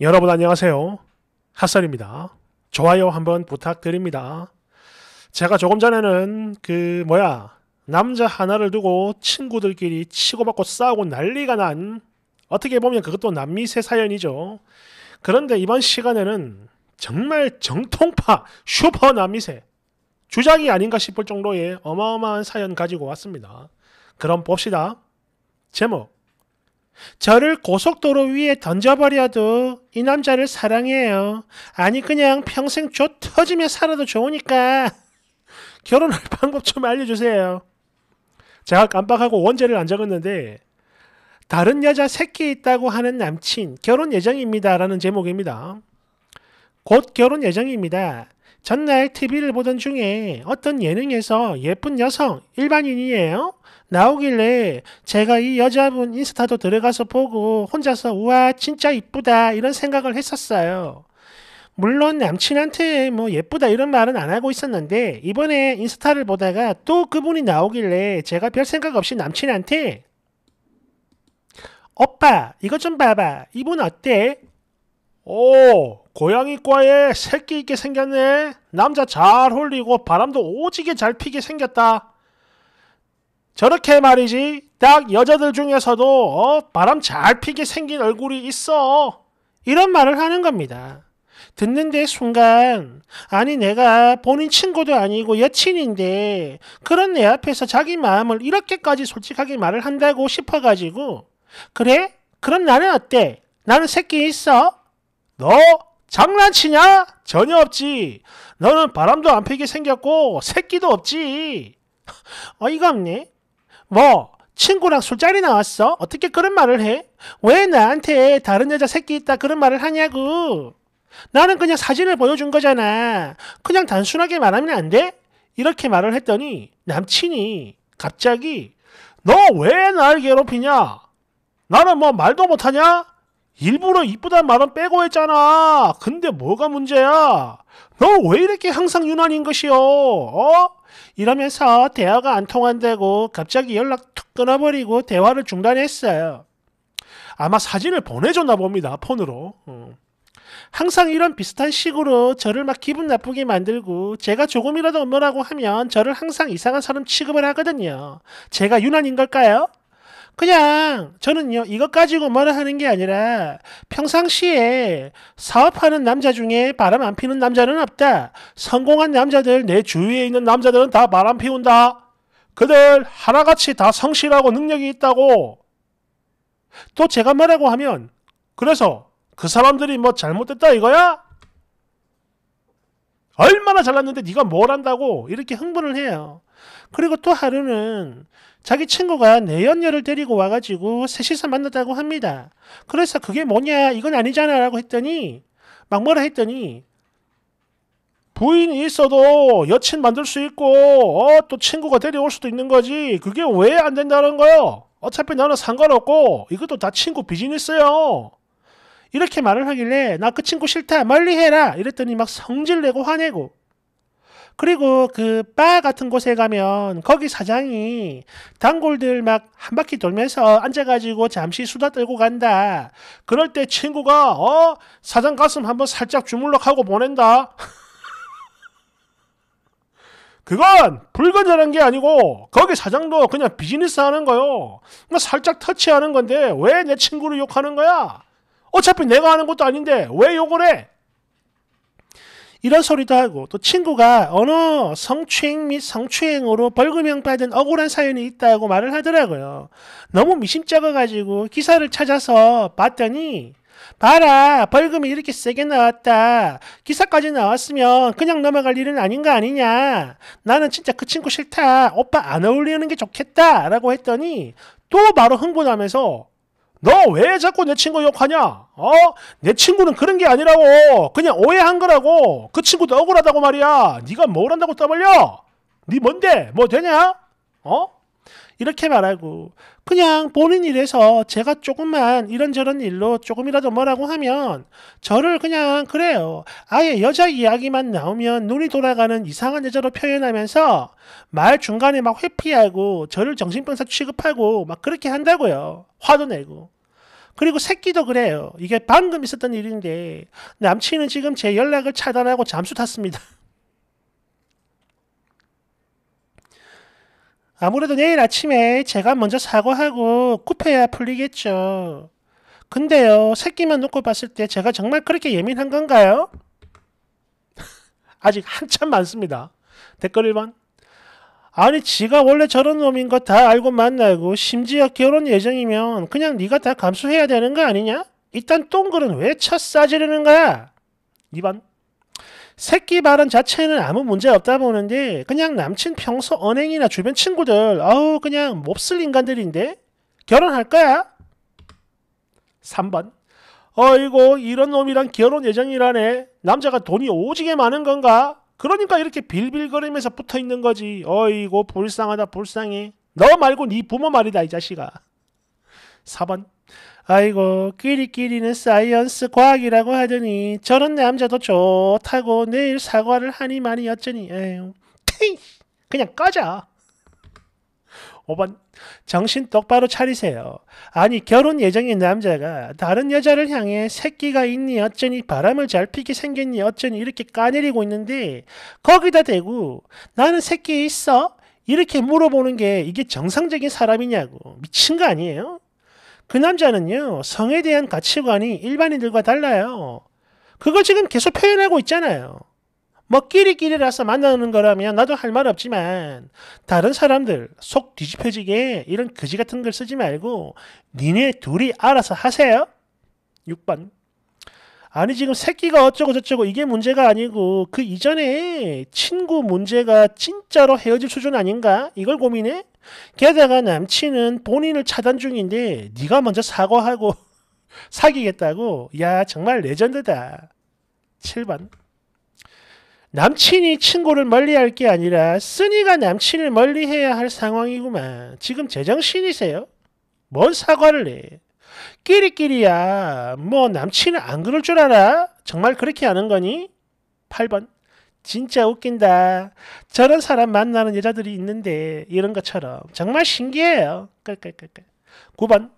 여러분 안녕하세요. 핫설입니다. 좋아요 한번 부탁드립니다. 제가 조금 전에는 그 뭐야 남자 하나를 두고 친구들끼리 치고받고 싸우고 난리가 난 어떻게 보면 그것도 남미세 사연이죠. 그런데 이번 시간에는 정말 정통파 슈퍼 남미세 주작이 아닌가 싶을 정도의 어마어마한 사연 가지고 왔습니다. 그럼 봅시다. 제목 저를 고속도로 위에 던져버려도 이 남자를 사랑해요. 아니 그냥 평생 줘 터지며 살아도 좋으니까 결혼할 방법 좀 알려주세요. 제가 깜빡하고 원제를 안 적었는데 다른 여자 새끼 있다고 하는 남친 결혼 예정입니다라는 제목입니다. 곧 결혼 예정입니다. 전날 TV를 보던 중에 어떤 예능에서 예쁜 여성, 일반인이에요? 나오길래 제가 이 여자분 인스타도 들어가서 보고 혼자서 우와, 진짜 이쁘다 이런 생각을 했었어요. 물론 남친한테 뭐 예쁘다 이런 말은 안 하고 있었는데 이번에 인스타를 보다가 또 그분이 나오길래 제가 별 생각 없이 남친한테 오빠 이것 좀 봐봐 이분 어때? 오, 고양이과에 새끼 있게 생겼네. 남자 잘 홀리고 바람도 오지게 잘 피게 생겼다. 저렇게 말이지. 딱 여자들 중에서도 어, 바람 잘 피게 생긴 얼굴이 있어. 이런 말을 하는 겁니다. 듣는데 순간 아니 내가 본인 친구도 아니고 여친인데 그런 내 앞에서 자기 마음을 이렇게까지 솔직하게 말을 한다고 싶어가지고 그래? 그럼 나는 어때? 나는 새끼 있어? 너 장난치냐? 전혀 없지. 너는 바람도 안 피게 생겼고 새끼도 없지. 어이거없니뭐 친구랑 술자리 나왔어? 어떻게 그런 말을 해? 왜 나한테 다른 여자 새끼 있다 그런 말을 하냐고. 나는 그냥 사진을 보여준 거잖아. 그냥 단순하게 말하면 안 돼? 이렇게 말을 했더니 남친이 갑자기 너 왜 날 괴롭히냐? 나는 뭐 말도 못하냐? 일부러 이쁘단 말은 빼고 했잖아. 근데 뭐가 문제야? 너 왜 이렇게 항상 유난인 것이오 어? 이러면서 대화가 안 통한다고 갑자기 연락 툭 끊어버리고 대화를 중단했어요. 아마 사진을 보내줬나 봅니다. 폰으로. 어. 항상 이런 비슷한 식으로 저를 막 기분 나쁘게 만들고 제가 조금이라도 뭐라고 하면 저를 항상 이상한 사람 취급을 하거든요. 제가 유난인 걸까요? 그냥 저는요 이것 가지고 뭐라 하는 게 아니라 평상시에 사업하는 남자 중에 바람 안 피는 남자는 없다. 성공한 남자들 내 주위에 있는 남자들은 다 바람 피운다. 그들 하나같이 다 성실하고 능력이 있다고. 또 제가 말하고 하면 그래서 그 사람들이 뭐 잘못됐다 이거야? 얼마나 잘났는데 네가 뭘 한다고 이렇게 흥분을 해요. 그리고 또 하루는 자기 친구가 내연녀를 데리고 와가지고 셋이서 만났다고 합니다. 그래서 그게 뭐냐 이건 아니잖아 라고 했더니 막 뭐라 했더니 부인이 있어도 여친 만들 수 있고 어, 또 친구가 데려올 수도 있는 거지 그게 왜 안 된다는 거요? 어차피 나는 상관없고 이것도 다 친구 비즈니스요. 이렇게 말을 하길래 나 그 친구 싫다 멀리 해라 이랬더니 막 성질내고 화내고 그리고 그 바 같은 곳에 가면 거기 사장이 단골들 막 한 바퀴 돌면서 앉아가지고 잠시 수다 떨고 간다. 그럴 때 친구가 어 사장 가슴 한번 살짝 주물럭하고 보낸다. 그건 불건전한 게 아니고 거기 사장도 그냥 비즈니스 하는 거요. 살짝 터치하는 건데 왜 내 친구를 욕하는 거야? 어차피 내가 하는 것도 아닌데 왜 욕을 해? 이런 소리도 하고 또 친구가 언어 성추행 및 성추행으로 벌금형 받은 억울한 사연이 있다고 말을 하더라고요. 너무 미심쩍어 가지고 기사를 찾아서 봤더니 봐라 벌금이 이렇게 세게 나왔다 기사까지 나왔으면 그냥 넘어갈 일은 아닌 거 아니냐 나는 진짜 그 친구 싫다 오빠 안 어울리는 게 좋겠다 라고 했더니 또 바로 흥분하면서 너왜 자꾸 내 친구 욕하냐? 어? 내 친구는 그런 게 아니라고. 그냥 오해한 거라고. 그 친구도 억울하다고 말이야. 네가 뭘 한다고 떠벌려? 네 뭔데? 뭐 되냐? 어? 이렇게 말하고 그냥 보는 일에서 제가 조금만 이런저런 일로 조금이라도 뭐라고 하면 저를 그냥 그래요. 아예 여자 이야기만 나오면 눈이 돌아가는 이상한 여자로 표현하면서 말 중간에 막 회피하고 저를 정신병사 취급하고 막 그렇게 한다고요. 화도 내고. 그리고 새끼도 그래요. 이게 방금 있었던 일인데 남친은 지금 제 연락을 차단하고 잠수 탔습니다. 아무래도 내일 아침에 제가 먼저 사과하고 굽혀야 풀리겠죠. 근데요, 새끼만 놓고 봤을 때 제가 정말 그렇게 예민한 건가요? 아직 한참 많습니다. 댓글 1번. 아니 지가 원래 저런 놈인 거 다 알고 만나고 심지어 결혼 예정이면 그냥 네가 다 감수해야 되는 거 아니냐? 일단 똥글은 왜첫 싸지르는 거야? 2번 새끼 발음 자체는 아무 문제 없다 보는데 그냥 남친 평소 언행이나 주변 친구들 아우 그냥 몹쓸 인간들인데 결혼할 거야? 3번 어이고 이런 놈이랑 결혼 예정이라네 남자가 돈이 오지게 많은 건가? 그러니까 이렇게 빌빌거리면서 붙어있는 거지 어이고 불쌍하다 불쌍해 너 말고 네 부모 말이다 이 자식아 4번 아이고 끼리끼리는 사이언스 과학이라고 하더니 저런 남자도 좋다고 내일 사과를 하니만이 어쩌니 에휴 티 그냥 꺼져 5번 정신 똑바로 차리세요. 아니 결혼 예정인 남자가 다른 여자를 향해 새끼가 있니 어쩌니 바람을 잘 피게 생겼니 어쩌니 이렇게 까내리고 있는데 거기다 대고 나는 새끼 있어? 이렇게 물어보는 게 이게 정상적인 사람이냐고 미친 거 아니에요? 그 남자는요, 성에 대한 가치관이 일반인들과 달라요. 그걸 지금 계속 표현하고 있잖아요. 뭐 끼리끼리라서 만나는 거라면 나도 할 말 없지만 다른 사람들 속 뒤집혀지게 이런 거지 같은 걸 쓰지 말고 니네 둘이 알아서 하세요. 6번. 아니 지금 새끼가 어쩌고 저쩌고 이게 문제가 아니고 그 이전에 친구 문제가 진짜로 헤어질 수준 아닌가? 이걸 고민해? 게다가 남친은 본인을 차단 중인데 네가 먼저 사과하고 사귀겠다고 야 정말 레전드다. 7번 남친이 친구를 멀리할 게 아니라 쓰니가 남친을 멀리해야 할 상황이구만. 지금 제정신이세요? 뭔 사과를 해? 끼리끼리야. 뭐 남친은 안 그럴 줄 알아? 정말 그렇게 하는 거니? 8번 진짜 웃긴다. 저런 사람 만나는 여자들이 있는데 이런 것처럼 정말 신기해요. 끌끌끌끌. 9번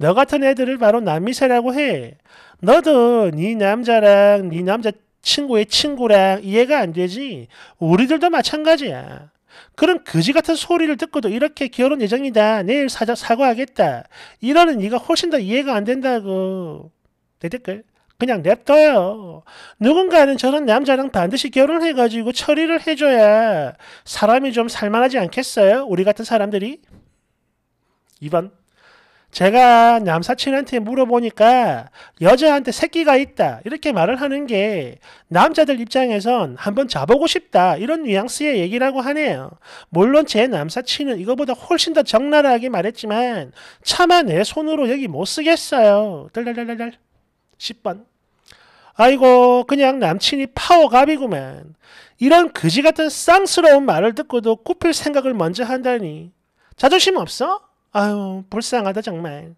너 같은 애들을 바로 남미세라고 해. 너도 네 남자랑 네 남자 친구의 친구랑 이해가 안 되지. 우리들도 마찬가지야. 그런 거지 같은 소리를 듣고도 이렇게 결혼 예정이다. 내일 사자, 사과하겠다. 이러는 네가 훨씬 더 이해가 안 된다고. 내 댓글. 그냥 냅둬요. 누군가는 저런 남자랑 반드시 결혼해가지고 처리를 해줘야 사람이 좀 살만하지 않겠어요? 우리 같은 사람들이? 2번. 제가 남사친한테 물어보니까 여자한테 새끼가 있다 이렇게 말을 하는 게 남자들 입장에선 한번 자보고 싶다 이런 뉘앙스의 얘기라고 하네요. 물론 제 남사친은 이거보다 훨씬 더 적나라하게 말했지만 차마 내 손으로 여기 못 쓰겠어요. 덜덜덜덜 10번. 아이고 그냥 남친이 파워갑이구만. 이런 그지 같은 쌍스러운 말을 듣고도 굽힐 생각을 먼저 한다니. 자존심 없어? 아유 불쌍하다 정말.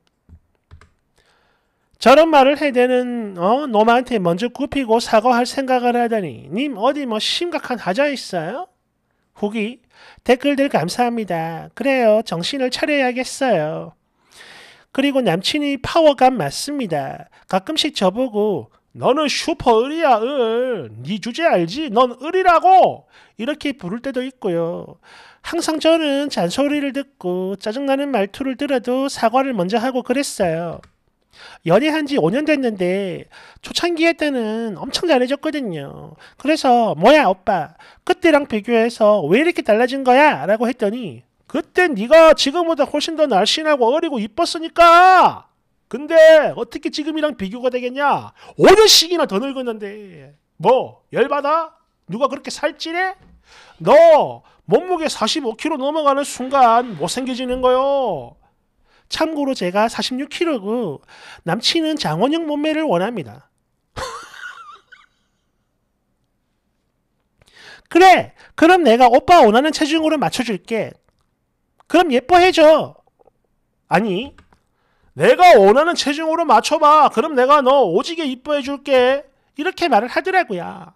저런 말을 해대는 어, 놈한테 먼저 굽히고 사과할 생각을 하다니 님 어디 뭐 심각한 하자 있어요? 후기 댓글들 감사합니다. 그래요 정신을 차려야겠어요. 그리고 남친이 파워가 맞습니다. 가끔씩 저보고 너는 슈퍼 을이야 을. 네 주제 알지? 넌 을이라고 이렇게 부를 때도 있고요. 항상 저는 잔소리를 듣고 짜증나는 말투를 들어도 사과를 먼저 하고 그랬어요. 연애한 지 5년 됐는데 초창기에 때는 엄청 잘해줬거든요. 그래서 뭐야 오빠 그때랑 비교해서 왜 이렇게 달라진 거야? 라고 했더니 그때 네가 지금보다 훨씬 더 날씬하고 어리고 이뻤으니까. 근데 어떻게 지금이랑 비교가 되겠냐? 5년씩이나 더 늙었는데 뭐 열받아? 누가 그렇게 살찌래? 너 몸무게 45kg 넘어가는 순간 못생겨지는 거요. 참고로 제가 46kg고 남친은 장원영 몸매를 원합니다. 그래 그럼 내가 오빠 원하는 체중으로 맞춰줄게 그럼 예뻐해줘. 아니, 내가 원하는 체중으로 맞춰봐. 그럼 내가 너 오지게 이뻐해 줄게. 이렇게 말을 하더라고요.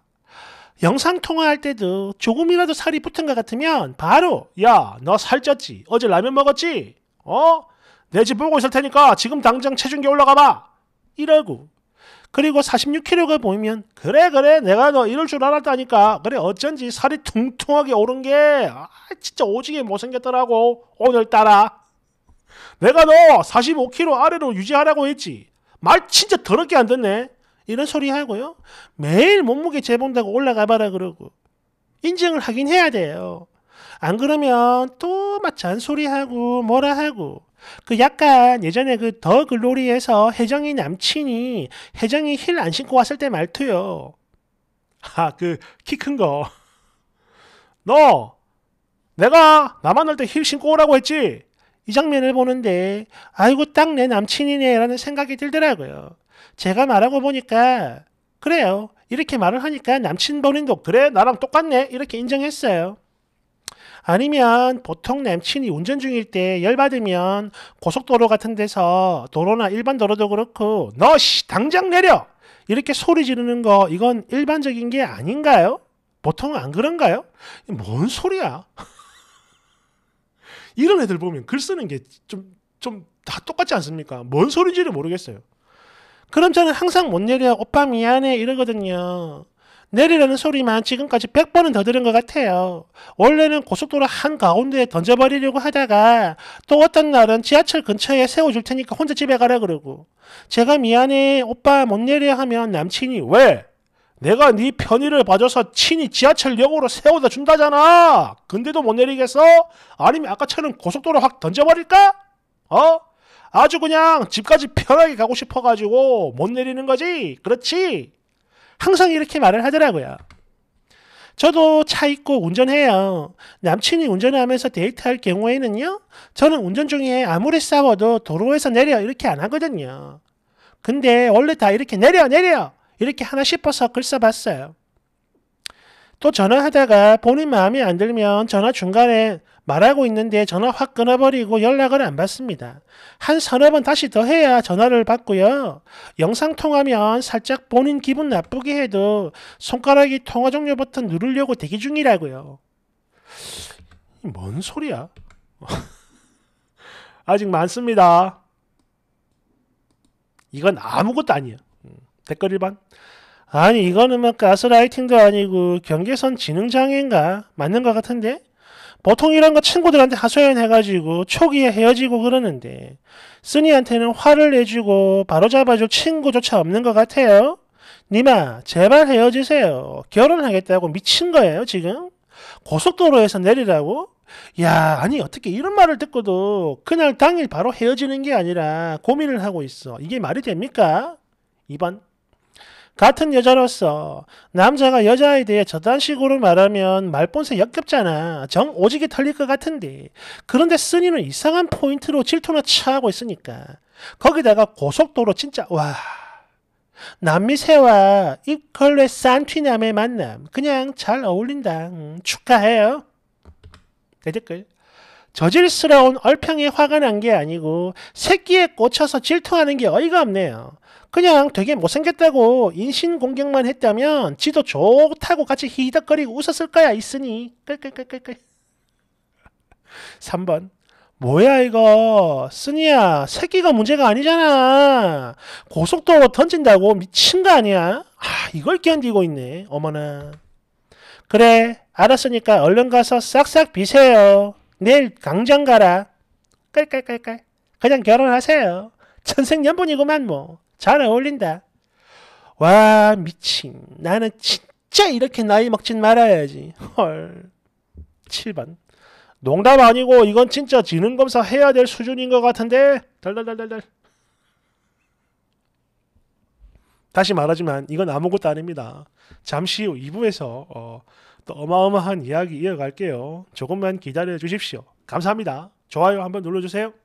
영상통화할 때도 조금이라도 살이 붙은 것 같으면 바로 야, 너 살쪘지? 어제 라면 먹었지? 어? 내 집 보고 있을 테니까 지금 당장 체중계 올라가 봐. 이러고 그리고 46kg가 보이면 그래 그래 내가 너 이럴 줄 알았다니까 그래 어쩐지 살이 퉁퉁하게 오른 게 아, 진짜 오지게 못생겼더라고 오늘따라 내가 너 45kg 아래로 유지하라고 했지 말 진짜 더럽게 안 듣네 이런 소리 하고요 매일 몸무게 재본다고 올라가 봐라 그러고 인증을 하긴 해야 돼요 안 그러면 또 막 잔소리하고 뭐라 하고 그 약간 예전에 그 더 글로리에서 혜정이 남친이 혜정이 힐 안 신고 왔을 때 말투요. 아, 그 키 큰 거. 너 내가 나 만날 때힐 신고 오라고 했지. 이 장면을 보는데 아이고 딱 내 남친이네라는 생각이 들더라고요. 제가 말하고 보니까 그래요. 이렇게 말을 하니까 남친 본인도 그래 나랑 똑같네 이렇게 인정했어요. 아니면 보통 남친이 운전 중일 때 열받으면 고속도로 같은 데서 도로나 일반 도로도 그렇고 너 씨 당장 내려 이렇게 소리 지르는 거 이건 일반적인 게 아닌가요? 보통 안 그런가요? 뭔 소리야? 이런 애들 보면 글 쓰는 게 좀 좀 다 똑같지 않습니까? 뭔 소리인지를 모르겠어요. 그럼 저는 항상 못 내려 오빠 미안해 이러거든요. 내리라는 소리만 지금까지 100번은 더 들은 것 같아요. 원래는 고속도로 한가운데에 던져버리려고 하다가 또 어떤 날은 지하철 근처에 세워줄 테니까 혼자 집에 가라 그러고 제가 미안해 오빠 못 내려 하면 남친이 왜? 내가 네 편의를 봐줘서 친히 지하철역으로 세워다 준다잖아. 근데도 못 내리겠어? 아니면 아까처럼 고속도로 확 던져버릴까? 어? 아주 그냥 집까지 편하게 가고 싶어가지고 못 내리는 거지? 그렇지? 항상 이렇게 말을 하더라고요. 저도 차 있고 운전해요. 남친이 운전하면서 데이트할 경우에는요, 저는 운전 중에 아무리 싸워도 도로에서 내려 이렇게 안 하거든요. 근데 원래 다 이렇게 내려, 내려! 이렇게 하나 싶어서 글 써봤어요. 또 전화하다가 본인 마음에 안 들면 전화 중간에 말하고 있는데 전화 확 끊어버리고 연락을 안 받습니다. 한 서너 번 다시 더 해야 전화를 받고요. 영상 통화면 살짝 본인 기분 나쁘게 해도 손가락이 통화 종료 버튼 누르려고 대기 중이라고요. 뭔 소리야? 아직 많습니다. 이건 아무것도 아니에요. 음, 댓글 1번. 아니 이거는 막 뭐 가스라이팅도 아니고 경계선 지능장애인가? 맞는 것 같은데? 보통 이런 거 친구들한테 하소연해가지고 초기에 헤어지고 그러는데 쓰니한테는 화를 내주고 바로잡아줄 친구조차 없는 것 같아요. 니마 제발 헤어지세요. 결혼하겠다고 미친 거예요 지금? 고속도로에서 내리라고? 야 아니 어떻게 이런 말을 듣고도 그날 당일 바로 헤어지는 게 아니라 고민을 하고 있어. 이게 말이 됩니까? 2번 같은 여자로서 남자가 여자에 대해 저딴 식으로 말하면 말본새 역겹잖아. 정 오지게 털릴 것 같은데. 그런데 쓰니는 이상한 포인트로 질투나 차하고 있으니까. 거기다가 고속도로 진짜 와... 남미 새와 입컬레 산티남의 만남 그냥 잘 어울린다 음, 축하해요 대댓글 저질스러운 얼평에 화가 난 게 아니고 새끼에 꽂혀서 질투하는 게 어이가 없네요 그냥 되게 못생겼다고 인신공격만 했다면 지도 좋다고 같이 히덕거리고 웃었을 거야 있으니 끌끌끌끌 3번 뭐야 이거 쓰니야 새끼가 문제가 아니잖아 고속도로 던진다고 미친 거 아니야 아 이걸 견디고 있네 어머나 그래 알았으니까 얼른 가서 싹싹 비세요 내일 강장 가라 깔깔깔깔 그냥 결혼하세요 천생연분이구만 뭐잘 어울린다. 와, 미친. 나는 진짜 이렇게 나이 먹진 말아야지. 헐. 7번. 농담 아니고 이건 진짜 지능검사 해야 될 수준인 것 같은데. 달달달달달. 다시 말하지만 이건 아무것도 아닙니다. 잠시 후 2부에서 어, 또 어마어마한 이야기 이어갈게요. 조금만 기다려 주십시오. 감사합니다. 좋아요 한번 눌러주세요.